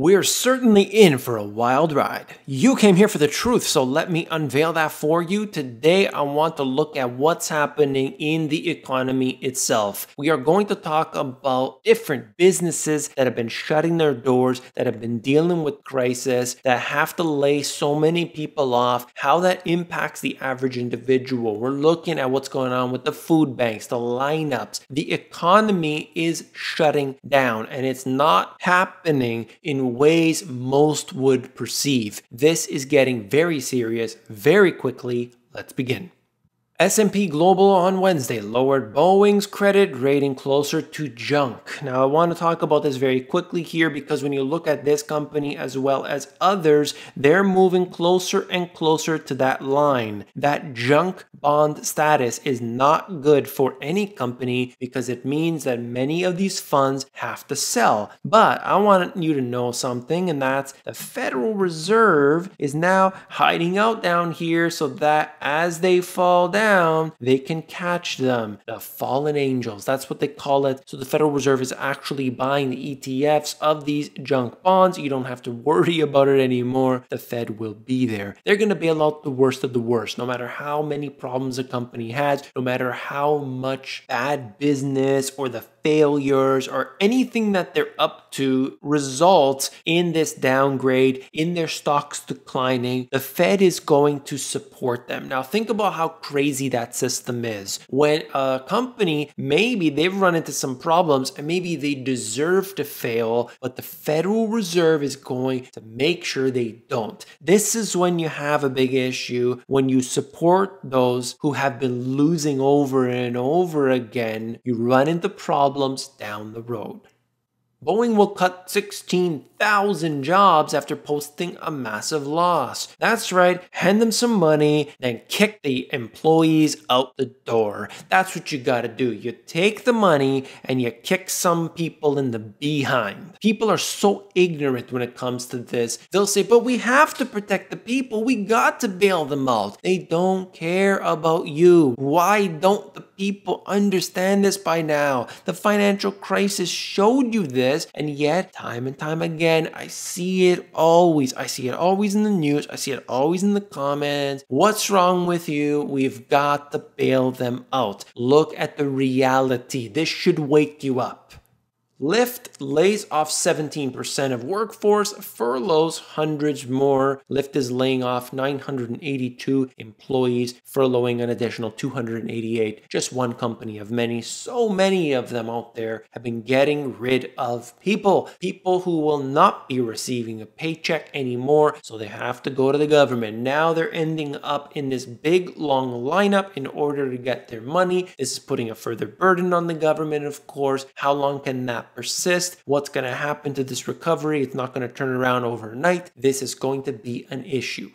We're certainly in for a wild ride. You came here for the truth, so let me unveil that for you. Today, I want to look at what's happening in the economy itself. We are going to talk about different businesses that have been shutting their doors, that have been dealing with crisis, that have to lay so many people off, how that impacts the average individual. We're looking at what's going on with the food banks, the lineups. The economy is shutting down, and it's not happening in ways most would perceive. This is getting very serious very quickly. Let's begin. S&P Global on Wednesday lowered Boeing's credit rating closer to junk. Now I want to talk about this very quickly here because when you look at this company as well as others, they're moving closer and closer to that line. That junk bond status is not good for any company because it means that many of these funds have to sell. But I want you to know something and that's the Federal Reserve is now hiding out down here so that as they fall down down, they can catch them. The fallen angels, that's what they call it. So the Federal Reserve is actually buying the ETFs of these junk bonds. You don't have to worry about it anymore. The Fed will be there. They're going to bail out the worst of the worst, no matter how many problems a company has, no matter how much bad business or the failures or anything that they're up to results in this downgrade, in their stocks declining, the Fed is going to support them. Now, think about how crazy that system is. When a company, maybe they've run into some problems and maybe they deserve to fail, but the Federal Reserve is going to make sure they don't. This is when you have a big issue when you support those who have been losing over and over again. You run into problems problems down the road. Boeing will cut 16,000 jobs after posting a massive loss. That's right, hand them some money, then kick the employees out the door. That's what you gotta do. You take the money and you kick some people in the behind. People are so ignorant when it comes to this. They'll say, but we have to protect the people. We got to bail them out. They don't care about you. Why don't the people understand this by now? The financial crisis showed you this this. And yet, time and time again, I see it always. I see it always in the news. I see it always in the comments. What's wrong with you? We've got to bail them out. Look at the reality. This should wake you up. Lyft lays off 17% of workforce, furloughs hundreds more. Lyft is laying off 982 employees, furloughing an additional 288. Just one company of many. So many of them out there have been getting rid of people, people who will not be receiving a paycheck anymore, so they have to go to the government. Now they're ending up in this big long lineup in order to get their money. This is putting a further burden on the government, of course. How long can that persist. What's going to happen to this recovery? It's not going to turn around overnight. This is going to be an issue.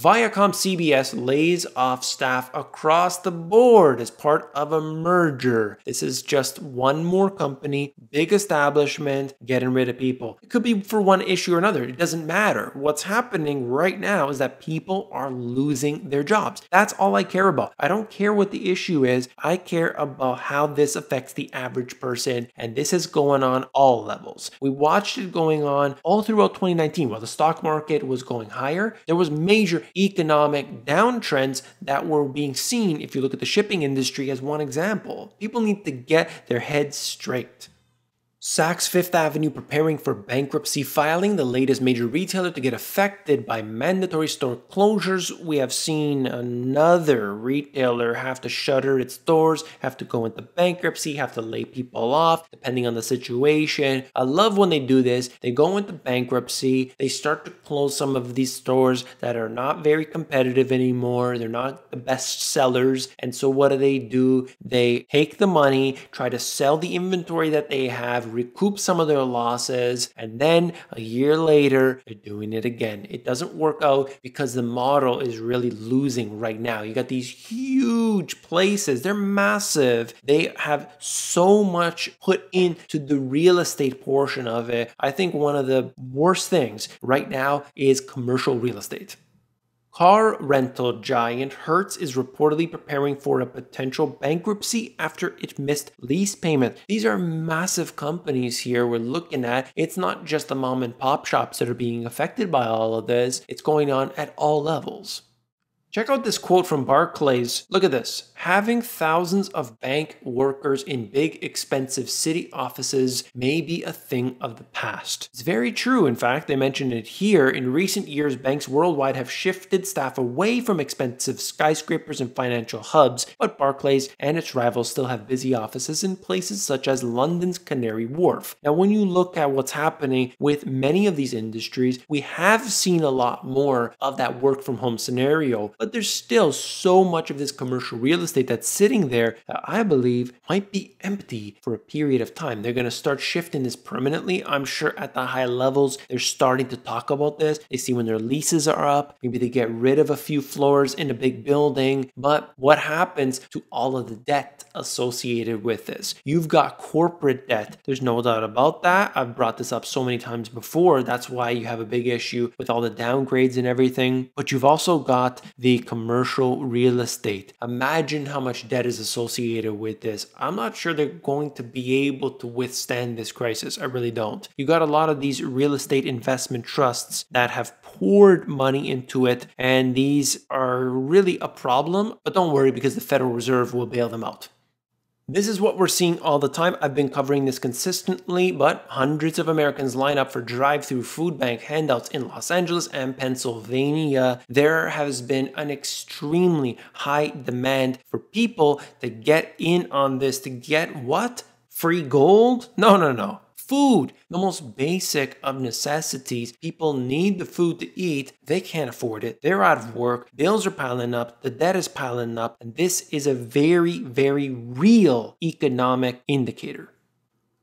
Viacom CBS lays off staff across the board as part of a merger. This is just one more company, big establishment, getting rid of people. It could be for one issue or another, it doesn't matter. What's happening right now is that people are losing their jobs. That's all I care about. I don't care what the issue is, I care about how this affects the average person. And this is going on all levels. We watched it going on all throughout 2019 while the stock market was going higher. There was major economic downtrends that were being seen if you look at the shipping industry as one example. People need to get their heads straight. Saks Fifth Avenue preparing for bankruptcy filing, the latest major retailer to get affected by mandatory store closures. We have seen another retailer have to shutter its doors, have to go into bankruptcy, have to lay people off, depending on the situation. I love when they do this. They go into bankruptcy, they start to close some of these stores that are not very competitive anymore, they're not the best sellers. And so, what do they do? They take the money, try to sell the inventory that they have recoup some of their losses. And then a year later, they're doing it again. It doesn't work out because the model is really losing right now. You got these huge places, they're massive. They have so much put into the real estate portion of it. I think one of the worst things right now is commercial real estate. Car rental giant Hertz is reportedly preparing for a potential bankruptcy after it missed lease payment. These are massive companies here we're looking at. It's not just the mom and pop shops that are being affected by all of this, it's going on at all levels. Check out this quote from Barclays. Look at this having thousands of bank workers in big, expensive city offices may be a thing of the past. It's very true, in fact, they mentioned it here. In recent years, banks worldwide have shifted staff away from expensive skyscrapers and financial hubs, but Barclays and its rivals still have busy offices in places such as London's Canary Wharf. Now, when you look at what's happening with many of these industries, we have seen a lot more of that work from home scenario, but there's still so much of this commercial real estate estate that's sitting there, I believe, might be empty for a period of time. They're going to start shifting this permanently. I'm sure at the high levels, they're starting to talk about this. They see when their leases are up, maybe they get rid of a few floors in a big building. But what happens to all of the debt associated with this? You've got corporate debt. There's no doubt about that. I've brought this up so many times before. That's why you have a big issue with all the downgrades and everything. But you've also got the commercial real estate. Imagine imagine how much debt is associated with this. I'm not sure they're going to be able to withstand this crisis. I really don't. You got a lot of these real estate investment trusts that have poured money into it, and these are really a problem. But don't worry because the Federal Reserve will bail them out. This is what we're seeing all the time. I've been covering this consistently, but hundreds of Americans line up for drive through food bank handouts in Los Angeles and Pennsylvania. There has been an extremely high demand for people to get in on this, to get what? Free gold? No, no, no food, the most basic of necessities. People need the food to eat, they can't afford it, they're out of work, bills are piling up, the debt is piling up, and this is a very, very real economic indicator.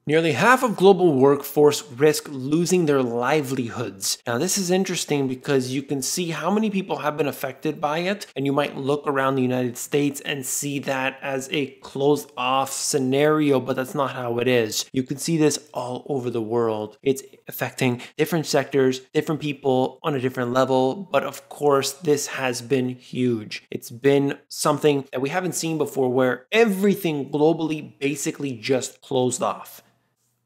Nearly half of global workforce risk losing their livelihoods. Now, this is interesting because you can see how many people have been affected by it, and you might look around the United States and see that as a closed off scenario, but that's not how it is. You can see this all over the world. It's affecting different sectors, different people on a different level, but of course, this has been huge. It's been something that we haven't seen before where everything globally basically just closed off.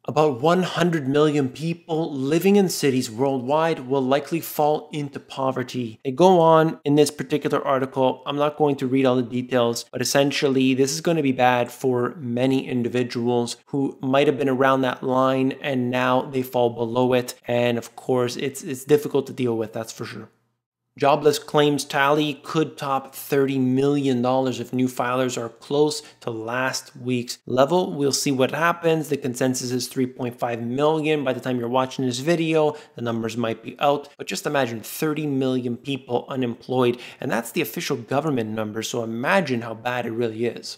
About 100 million people living in cities worldwide will likely fall into poverty. They go on in this particular article. I'm not going to read all the details, but essentially, this is going to be bad for many individuals who might have been around that line and now they fall below it. And of course, it's, it's difficult to deal with, that's for sure. Jobless claims tally could top $30 million if new filers are close to last week's level. We'll see what happens. The consensus is 3.5 million. By the time you're watching this video, the numbers might be out. But just imagine 30 million people unemployed. And that's the official government number, so imagine how bad it really is.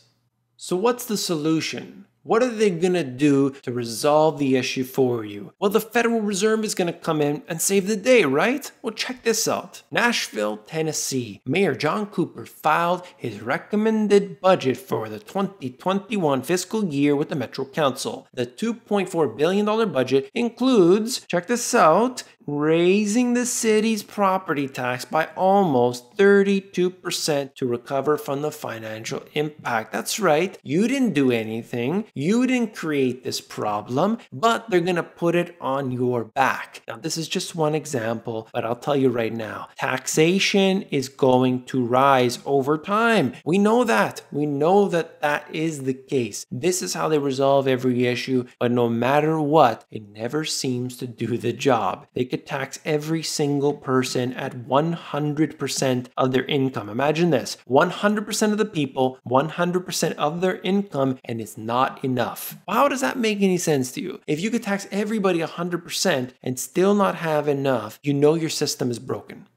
So, what's the solution? What are they going to do to resolve the issue for you? Well, the Federal Reserve is going to come in and save the day, right? Well, check this out. Nashville, Tennessee, Mayor John Cooper filed his recommended budget for the 2021 fiscal year with the Metro Council. The $2.4 billion budget includes, check this out, raising the city's property tax by almost 32% to recover from the financial impact. That's right, you didn't do anything, you didn't create this problem, but they're gonna put it on your back. Now, this is just one example, but I'll tell you right now taxation is going to rise over time. We know that. We know that that is the case. This is how they resolve every issue, but no matter what, it never seems to do the job. They could could tax every single person at 100% of their income. Imagine this 100% of the people, 100% of their income, and it's not enough. How does that make any sense to you? If you could tax everybody 100% and still not have enough, you know your system is broken.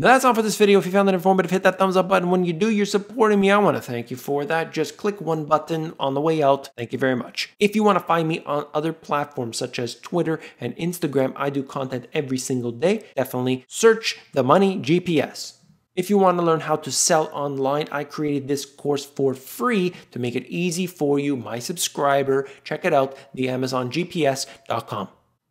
Now that's all for this video. If you found it informative, hit that thumbs up button. When you do, you're supporting me. I want to thank you for that. Just click one button on the way out. Thank you very much. If you want to find me on other platforms such as Twitter and Instagram, I do content every single day. Definitely search The Money GPS. If you want to learn how to sell online, I created this course for free to make it easy for you, my subscriber. Check it out, theamazongps.com.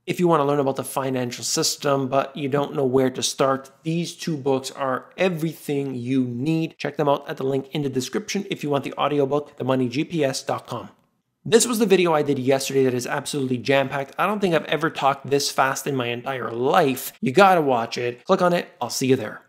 If you want to learn about the financial system, but you don't know where to start, these two books are everything you need. Check them out at the link in the description if you want the audiobook, themoneygps.com. This was the video I did yesterday that is absolutely jam-packed. I don't think I've ever talked this fast in my entire life. You gotta watch it. Click on it. I'll see you there.